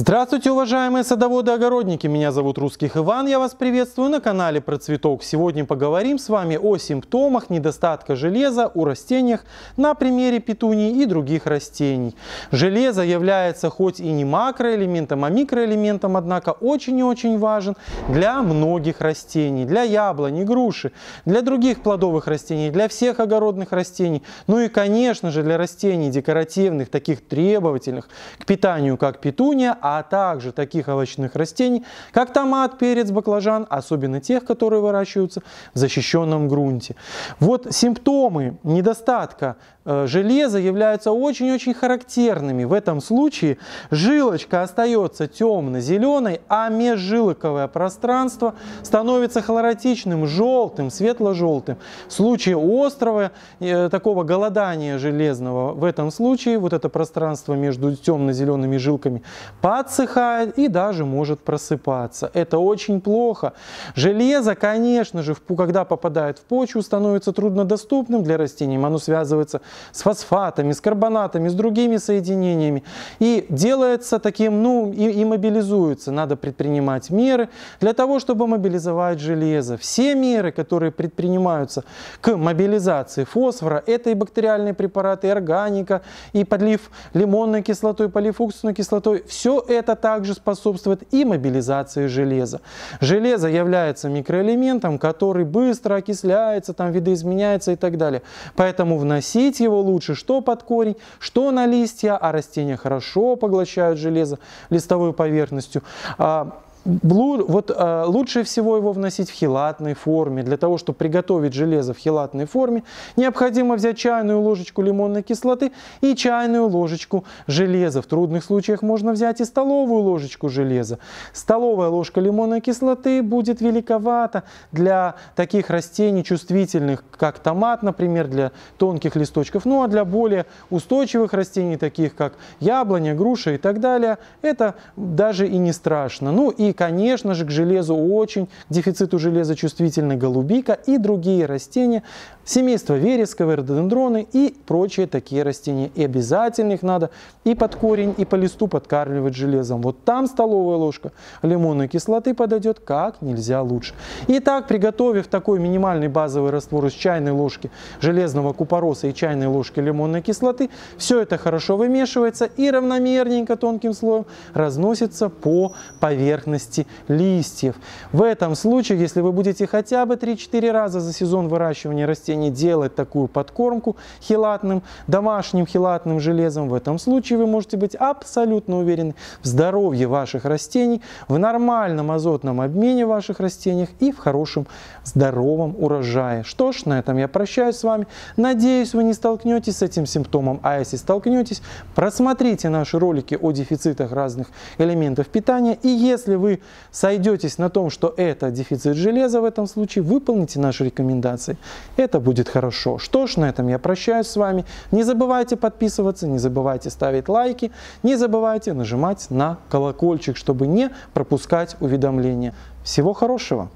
Здравствуйте, уважаемые садоводы огородники! Меня зовут Русских Иван, я вас приветствую на канале Процветок. Сегодня поговорим с вами о симптомах недостатка железа у растениях на примере петунии и других растений. Железо является хоть и не макроэлементом, а микроэлементом, однако очень и очень важен для многих растений, для яблони, груши, для других плодовых растений, для всех огородных растений, ну и, конечно же, для растений декоративных, таких требовательных к питанию, как петуния, а также таких овощных растений, как томат, перец, баклажан, особенно тех, которые выращиваются в защищенном грунте. Вот симптомы недостатка э, железа являются очень-очень характерными. В этом случае жилочка остается темно-зеленой, а межжилоковое пространство становится хлоротичным, желтым, светло-желтым. В случае острого э, такого голодания железного, в этом случае вот это пространство между темно-зелеными жилками падает, отсыхает и даже может просыпаться. Это очень плохо. Железо, конечно же, когда попадает в почву, становится труднодоступным для растений. Оно связывается с фосфатами, с карбонатами, с другими соединениями. И делается таким, ну, и, и мобилизуется. Надо предпринимать меры для того, чтобы мобилизовать железо. Все меры, которые предпринимаются к мобилизации фосфора, это и бактериальные препараты, и органика, и подлив лимонной кислотой, полифуксусной кислотой. Все это также способствует и мобилизации железа. Железо является микроэлементом, который быстро окисляется, там видоизменяется и так далее. Поэтому вносить его лучше что под корень, что на листья, а растения хорошо поглощают железо листовой поверхностью. А, вот, а, лучше всего его вносить в хилатной форме. Для того, чтобы приготовить железо в хилатной форме, необходимо взять чайную ложечку лимонной кислоты и чайную ложечку железа. В трудных случаях можно взять и столовую ложечку железа. Столовая ложка лимонной кислоты будет великовата для таких растений чувствительных, как томат, например, для тонких листочков. Ну а для более устойчивых растений, таких как яблоня, груша и так далее, это даже и не страшно. Ну и конечно же, к железу очень, к дефициту железа чувствительны голубика и другие растения семейство вересковые, рододендроны и прочие такие растения. И обязательно их надо и под корень, и по листу подкармливать железом. Вот там столовая ложка лимонной кислоты подойдет как нельзя лучше. Итак, приготовив такой минимальный базовый раствор из чайной ложки железного купороса и чайной ложки лимонной кислоты, все это хорошо вымешивается и равномерненько тонким слоем разносится по поверхности листьев. В этом случае, если вы будете хотя бы 3-4 раза за сезон выращивания растений не делать такую подкормку хилатным, домашним хилатным железом. В этом случае вы можете быть абсолютно уверены в здоровье ваших растений, в нормальном азотном обмене ваших растений и в хорошем здоровом урожае. Что ж, на этом я прощаюсь с вами. Надеюсь, вы не столкнетесь с этим симптомом, а если столкнетесь, просмотрите наши ролики о дефицитах разных элементов питания. И если вы сойдетесь на том, что это дефицит железа в этом случае, выполните наши рекомендации. Это будет хорошо. Что ж, на этом я прощаюсь с вами. Не забывайте подписываться, не забывайте ставить лайки, не забывайте нажимать на колокольчик, чтобы не пропускать уведомления. Всего хорошего!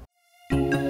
thank you